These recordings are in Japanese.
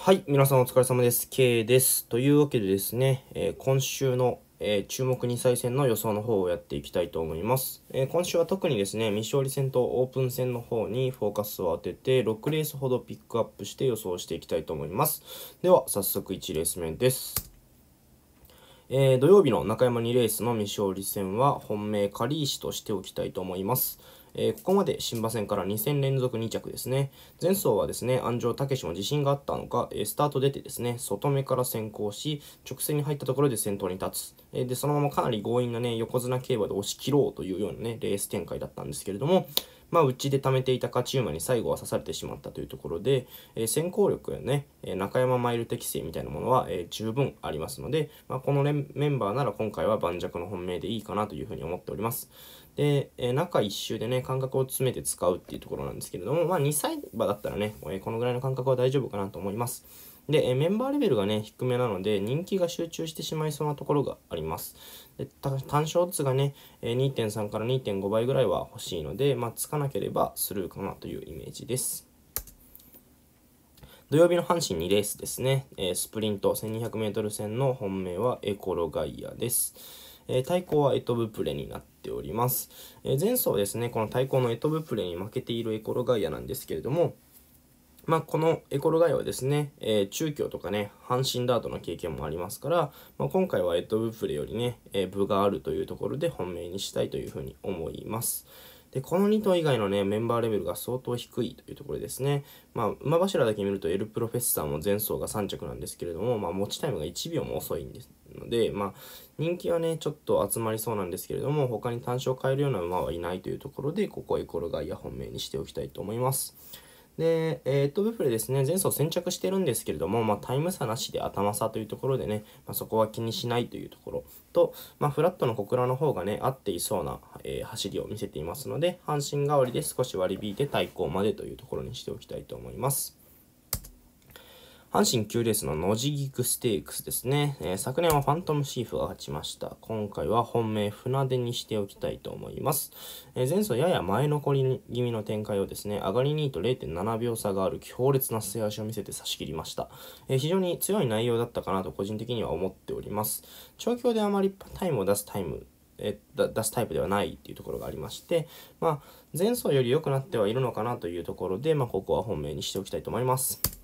はい、皆さんお疲れ様です。K です。というわけでですね、えー、今週の、えー、注目2歳戦の予想の方をやっていきたいと思います、えー、今週は特にですね、未勝利戦とオープン戦の方にフォーカスを当てて、6レースほどピックアップして予想していきたいと思います。では、早速1レース目です。え土曜日の中山2レースの未勝利戦は本命カリーシとしておきたいと思います。えー、ここまで新馬戦から2戦連続2着ですね。前走はですね、安城武も自信があったのか、えー、スタート出てですね、外目から先行し、直線に入ったところで先頭に立つ。えー、で、そのままかなり強引なね、横綱競馬で押し切ろうというようなね、レース展開だったんですけれども、まあ、うちで貯めていた勝ち馬に最後は刺されてしまったというところで、えー、先行力やね、え中山マイル適正みたいなものは、え十分ありますので、まあ、このメンバーなら今回は盤石の本命でいいかなというふうに思っております。で、え中1周でね、間隔を詰めて使うっていうところなんですけれども、まあ、2歳馬だったらね、えこのぐらいの間隔は大丈夫かなと思います。で、メンバーレベルがね、低めなので、人気が集中してしまいそうなところがあります。で単勝率がね、2.3から2.5倍ぐらいは欲しいので、まあ、つかなければスルーかなというイメージです。土曜日の阪神2レースですね。えスプリント 1200m 戦の本命はエコロガイアです。え対抗はエトブプレになっております。え前走ですね、この対抗のエトブプレに負けているエコロガイアなんですけれども、まあ、このエコロガイはですね、えー、中京とかね、阪神ダートの経験もありますから、まあ、今回はエッド・ブッフレよりね、えー、部があるというところで本命にしたいというふうに思います。で、この2頭以外のね、メンバーレベルが相当低いというところですね。まあ、馬柱だけ見るとエルプロフェッサーも前走が3着なんですけれども、まあ、持ちタイムが1秒も遅いんですので、まあ、人気はね、ちょっと集まりそうなんですけれども、他に単勝を変えるような馬はいないというところで、ここエコロガイア本命にしておきたいと思います。で、えー、っと、ブフレですね、前走先着してるんですけれども、まあ、タイム差なしで頭差というところでね、まあ、そこは気にしないというところと、まあ、フラットの小倉の方がね、合っていそうな、えー、走りを見せていますので、阪神代わりで少し割り引いて対抗までというところにしておきたいと思います。阪神9レースの野地菊ステークスですね、えー、昨年はファントムシーフが勝ちました。今回は本命船出にしておきたいと思います。えー、前走やや前残り気味の展開をですね、上がり2位と0.7秒差がある強烈な末足を見せて差し切りました。えー、非常に強い内容だったかなと個人的には思っております。調教であまりタイムを出すタイムえ出すタイプではないっていうところがありまして、まあ、前走より良くなってはいるのかなというところで、まあ、ここは本命にしておきたいと思います。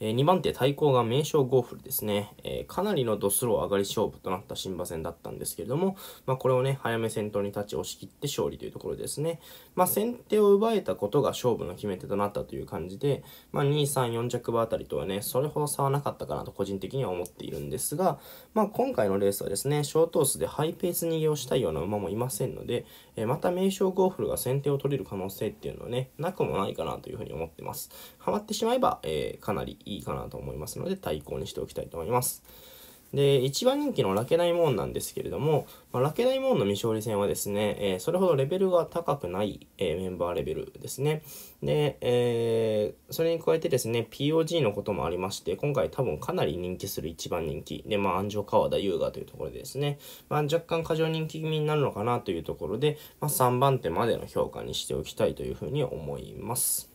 え2番手、対抗が名称ゴーフルですね、えー、かなりのドスロー上がり勝負となった新馬戦だったんですけれども、まあ、これをね、早め先頭に立ち押し切って勝利というところですね。まあ、先手を奪えたことが勝負の決め手となったという感じで、まあ、2、3、4着馬あたりとはね、それほど差はなかったかなと個人的には思っているんですが、まあ、今回のレースはですね、ショートースでハイペース逃げをしたいような馬もいませんので、えー、また名称ゴーフルが先手を取れる可能性っていうのはね、なくもないかなというふうに思ってます。ハマってしまえば、えー、かなりいいかなと思いますので対抗にしておきたいと思います。で、一番人気のラケダイモーンなんですけれども、まあ、ラケダイモーンの未勝利戦はですね、えー、それほどレベルが高くない、えー、メンバーレベルですね。で、えー、それに加えてですね、POG のこともありまして、今回多分かなり人気する一番人気。で、まあ、安城川田優雅というところでですね、まあ、若干過剰人気気味になるのかなというところで、まあ、3番手までの評価にしておきたいというふうに思います。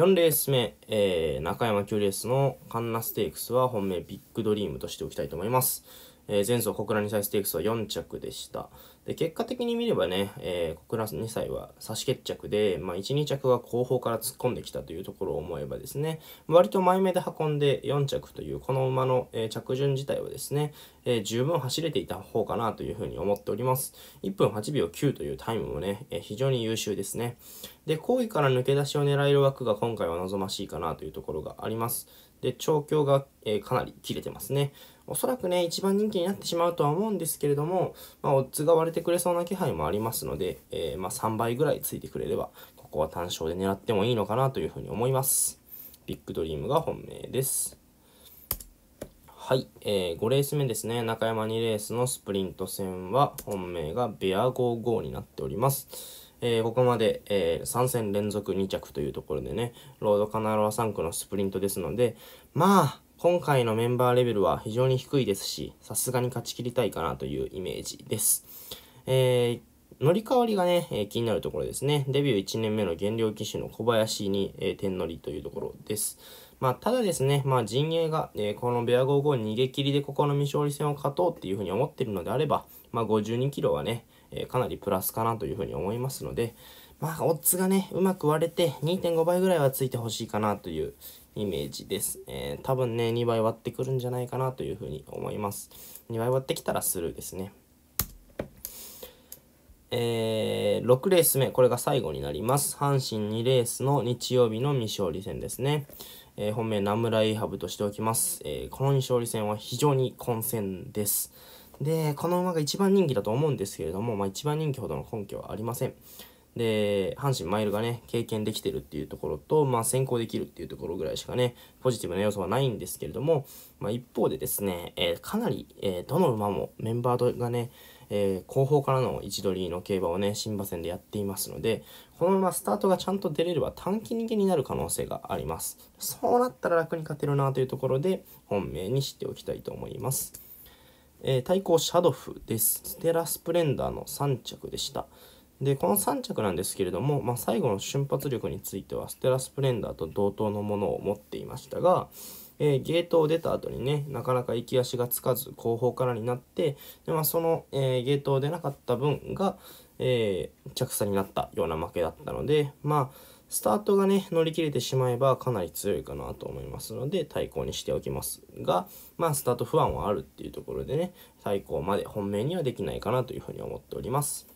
4レース目、えー、中山9レースのカンナステークスは本命ビッグドリームとしておきたいと思います。えー、前走小倉2歳ステークスは4着でした。で、結果的に見ればね、えー、小倉2歳は差し決着で、まあ、1、2着が後方から突っ込んできたというところを思えばですね、割と前目で運んで4着という、この馬の、えー、着順自体はですね、えー、十分走れていた方かなというふうに思っております。1分8秒9というタイムもね、えー、非常に優秀ですね。で、後位から抜け出しを狙える枠が今回は望ましいかなというところがあります。で、調教が、えー、かなり切れてますね。おそらくね、一番人気になってしまうとは思うんですけれども、まあ、オッズが割れてくれそうな気配もありますので、えー、まあ、3倍ぐらいついてくれれば、ここは単勝で狙ってもいいのかなというふうに思います。ビッグドリームが本命です。はい、えー、5レース目ですね。中山2レースのスプリント戦は、本命がベア55になっております。えー、ここまで、えー、3戦連続2着というところでね、ロードカナロア3区のスプリントですので、まあ、今回のメンバーレベルは非常に低いですし、さすがに勝ち切りたいかなというイメージです。えー乗り換わりがね、えー、気になるところですね。デビュー1年目の減量騎手の小林に、えー、点乗りというところです。まあ、ただですね、まあ、陣営が、えー、このベア55逃げ切りでここの未勝利戦を勝とうっていうふうに思ってるのであれば、まあ、52キロはね、えかなりプラスかなというふうに思いますので、まあ、オッズがね、うまく割れて2.5倍ぐらいはついてほしいかなというイメージです。えー、多分ね、2倍割ってくるんじゃないかなというふうに思います。2倍割ってきたらスルーですね。えー、6レース目、これが最後になります。阪神2レースの日曜日の未勝利戦ですね。えー、本命名村イハブとしておきます。えー、この未勝利戦は非常に混戦です。で、この馬が1番人気だと思うんですけれども、まあ、1番人気ほどの根拠はありません。で、阪神マイルがね、経験できてるっていうところと、まあ、先行できるっていうところぐらいしかね、ポジティブな要素はないんですけれども、まあ、一方でですね、えー、かなり、えー、どの馬もメンバーがね、えー、後方からの位置取りの競馬をね、新馬戦でやっていますので、このままスタートがちゃんと出れれば短期逃げになる可能性があります。そうなったら楽に勝てるなというところで、本命にしておきたいと思います。えー、対抗シャドフです。ステラスプレンダーの3着でした。で、この3着なんですけれども、まあ、最後の瞬発力については、ステラスプレンダーと同等のものを持っていましたが、えー、ゲートを出た後にね、なかなか行き足がつかず、後方からになって、でまあ、その、えー、ゲートを出なかった分が、えー、着差になったような負けだったので、まあ、スタートがね、乗り切れてしまえばかなり強いかなと思いますので、対抗にしておきますが、まあ、スタート不安はあるっていうところでね、対抗まで本命にはできないかなというふうに思っております。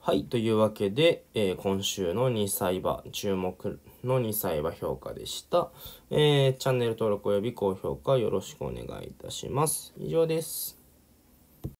はい、というわけで、えー、今週の2歳馬、注目の2歳馬評価でした、えー、チャンネル登録及び高評価よろしくお願いいたします。以上です。